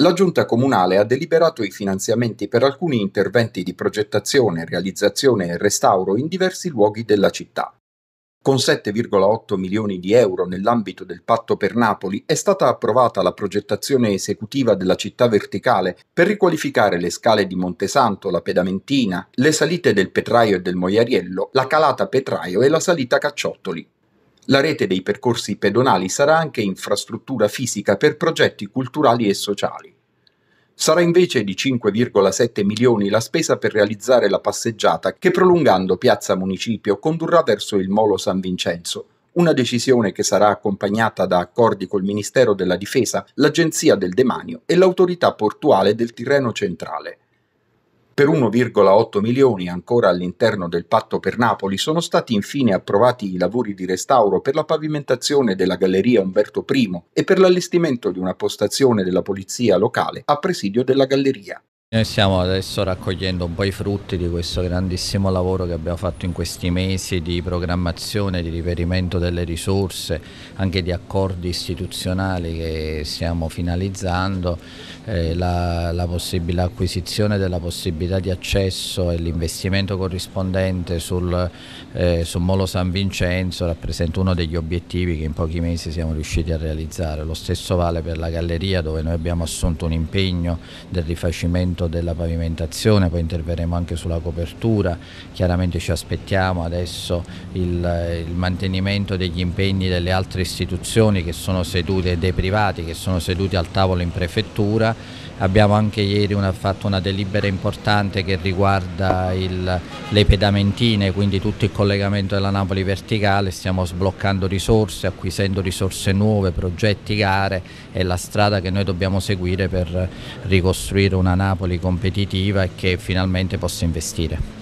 la Giunta Comunale ha deliberato i finanziamenti per alcuni interventi di progettazione, realizzazione e restauro in diversi luoghi della città. Con 7,8 milioni di euro nell'ambito del patto per Napoli è stata approvata la progettazione esecutiva della città verticale per riqualificare le scale di Montesanto, la Pedamentina, le salite del Petraio e del Moiariello, la calata Petraio e la salita Cacciottoli. La rete dei percorsi pedonali sarà anche infrastruttura fisica per progetti culturali e sociali. Sarà invece di 5,7 milioni la spesa per realizzare la passeggiata che prolungando Piazza Municipio condurrà verso il Molo San Vincenzo, una decisione che sarà accompagnata da accordi col Ministero della Difesa, l'Agenzia del Demanio e l'Autorità Portuale del Tirreno Centrale per 1,8 milioni ancora all'interno del patto per Napoli sono stati infine approvati i lavori di restauro per la pavimentazione della galleria Umberto I e per l'allestimento di una postazione della polizia locale a presidio della galleria. Noi stiamo adesso raccogliendo un po' i frutti di questo grandissimo lavoro che abbiamo fatto in questi mesi di programmazione, di riferimento delle risorse, anche di accordi istituzionali che stiamo finalizzando, eh, la, l'acquisizione della possibilità di accesso e l'investimento corrispondente sul, eh, sul Molo San Vincenzo rappresenta uno degli obiettivi che in pochi mesi siamo riusciti a realizzare. Lo stesso vale per la galleria dove noi abbiamo assunto un impegno del rifacimento intervento della pavimentazione, poi interverremo anche sulla copertura, chiaramente ci aspettiamo adesso il, il mantenimento degli impegni delle altre istituzioni che sono sedute, dei privati che sono seduti al tavolo in prefettura Abbiamo anche ieri una, fatto una delibera importante che riguarda il, le pedamentine, quindi tutto il collegamento della Napoli verticale, stiamo sbloccando risorse, acquisendo risorse nuove, progetti, gare, è la strada che noi dobbiamo seguire per ricostruire una Napoli competitiva e che finalmente possa investire.